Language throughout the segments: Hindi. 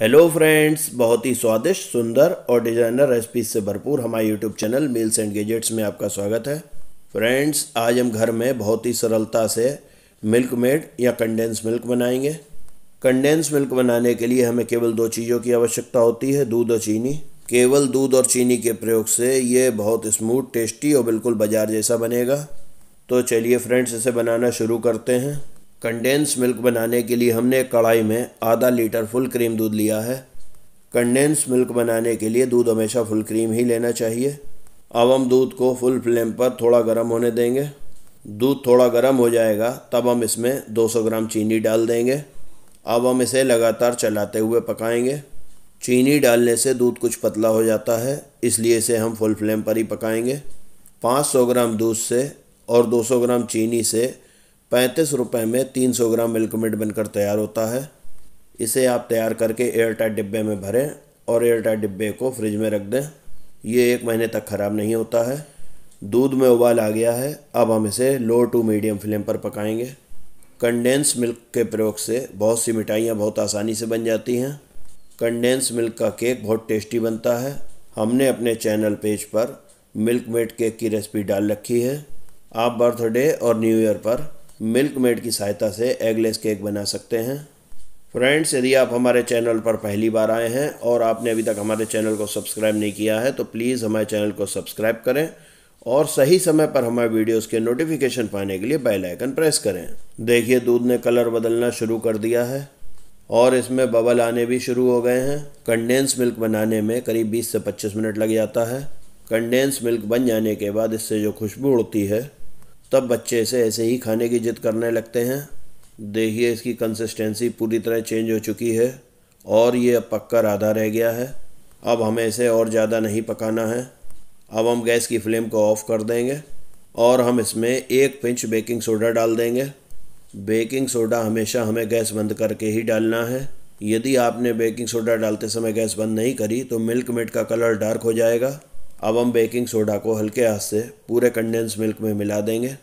हेलो फ्रेंड्स बहुत ही स्वादिष्ट सुंदर और डिजाइनर रेसिपीज से भरपूर हमारे YouTube channel meals and gadgets में आपका स्वागत है फ्रेंड्स आज हम घर में बहुत ही सरलता से मिल्क मेड या कंडेंस मिल्क बनाएंगे कंडेंस मिल्क बनाने के लिए हमें केवल दो चीज़ों की आवश्यकता होती है दूध और चीनी केवल दूध और चीनी के प्रयोग से ये बहुत स्मूथ टेस्टी और बिल्कुल बाजार जैसा बनेगा तो चलिए फ्रेंड्स इसे बनाना शुरू करते हैं कंडेंस मिल्क बनाने के लिए हमने कढ़ाई में आधा लीटर फुल क्रीम दूध लिया है कंडेंस मिल्क बनाने के लिए दूध हमेशा फुल क्रीम ही लेना चाहिए अब हम दूध को फुल फ्लेम पर थोड़ा गर्म होने देंगे दूध थोड़ा गर्म हो जाएगा तब हम इसमें 200 ग्राम चीनी डाल देंगे अब हम इसे लगातार चलाते हुए पकाएंगे चीनी डालने से दूध कुछ पतला हो जाता है इसलिए इसे हम फुल फ्लेम पर ही पकाएंगे 500 ग्राम दूध से और 200 ग्राम चीनी से पैंतीस रुपये में तीन सौ ग्राम मिल्क मेड बनकर तैयार होता है इसे आप तैयार करके एयरटाइट डिब्बे में भरें और एयरटाइट डिब्बे को फ्रिज में रख दें ये एक महीने तक ख़राब नहीं होता है दूध में उबाल आ गया है अब हम इसे लो टू मीडियम फ्लेम पर पकाएंगे कंडेंस मिल्क के प्रयोग से बहुत सी मिठाइयाँ बहुत आसानी से बन जाती हैं कंडेंस मिल्क का केक बहुत टेस्टी बनता है हमने अपने चैनल पेज पर मिल्क मेड केक की रेसिपी डाल रखी है आप बर्थडे और न्यू ईयर पर मिल्क मेड की सहायता से एगलेस केक बना सकते हैं फ्रेंड्स यदि आप हमारे चैनल पर पहली बार आए हैं और आपने अभी तक हमारे चैनल को सब्सक्राइब नहीं किया है तो प्लीज़ हमारे चैनल को सब्सक्राइब करें और सही समय पर हमारे वीडियोस के नोटिफिकेशन पाने के लिए बेल आइकन प्रेस करें देखिए दूध ने कलर बदलना शुरू कर दिया है और इसमें बबल आने भी शुरू हो गए हैं कंडेंस मिल्क बनाने में करीब 20 से 25 मिनट लग जाता है कंडेंस मिल्क बन जाने के बाद इससे जो खुशबू उड़ती है तब बच्चे इसे ऐसे ही खाने की जिद करने लगते हैं देखिए इसकी कंसिस्टेंसी पूरी तरह चेंज हो चुकी है और ये अब पक्का आधा रह गया है अब हमें इसे और ज़्यादा नहीं पकाना है अब हम गैस की फ्लेम को ऑफ़ कर देंगे और हम इसमें एक पिंच बेकिंग सोडा डाल देंगे बेकिंग सोडा हमेशा हमें गैस बंद करके ही डालना है यदि आपने बेकिंग सोडा डालते समय गैस बंद नहीं करी तो मिल्क मेट का कलर डार्क हो जाएगा अब हम बेकिंग सोडा को हल्के हाथ से पूरे कंडेंस मिल्क में मिला देंगे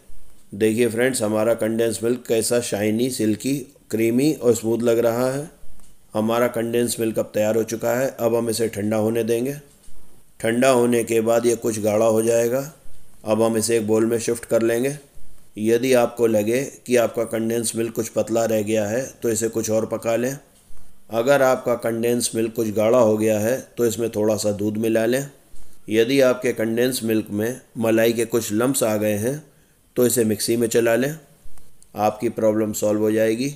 देखिए फ्रेंड्स हमारा कंडेंस मिल्क कैसा शाइनी सिल्की क्रीमी और स्मूथ लग रहा है हमारा कंडेंस मिल्क अब तैयार हो चुका है अब हम इसे ठंडा होने देंगे ठंडा होने के बाद ये कुछ गाढ़ा हो जाएगा अब हम इसे एक बोल में शिफ्ट कर लेंगे यदि आपको लगे कि आपका कंडेंस मिल्क कुछ पतला रह गया है तो इसे कुछ और पका लें अगर आपका कंडेंस मिल्क कुछ गाढ़ा हो गया है तो इसमें थोड़ा सा दूध मिला लें यदि आपके कंडेंस मिल्क में मलाई के कुछ लम्ब्स आ गए हैं तो इसे मिक्सी में चला लें आपकी प्रॉब्लम सॉल्व हो जाएगी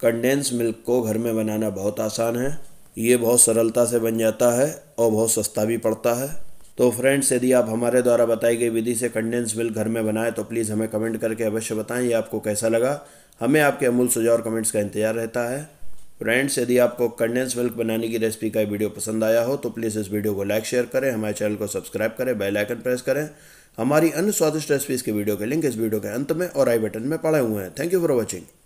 कंडेंस मिल्क को घर में बनाना बहुत आसान है ये बहुत सरलता से बन जाता है और बहुत सस्ता भी पड़ता है तो फ्रेंड्स यदि आप हमारे द्वारा बताई गई विधि से कंडेंस मिल्क घर में बनाएं तो प्लीज़ हमें कमेंट करके अवश्य बताएं ये आपको कैसा लगा हमें आपके अमूल सुझाव और कमेंट्स का इंतज़ार रहता है फ्रेंड्स यदि आपको कंडेंस मिल्क बनाने की रेसिपी का वीडियो पसंद आया हो तो प्लीज़ इस वीडियो को लाइक शेयर करें हमारे चैनल को सब्सक्राइब करें बेल आइकन प्रेस करें हमारी अन्य स्वादिष्ट रेसिपीज़ के वीडियो के लिंक इस वीडियो के अंत में और आई बटन में पड़े हुए हैं थैंक यू फॉर वॉचिंग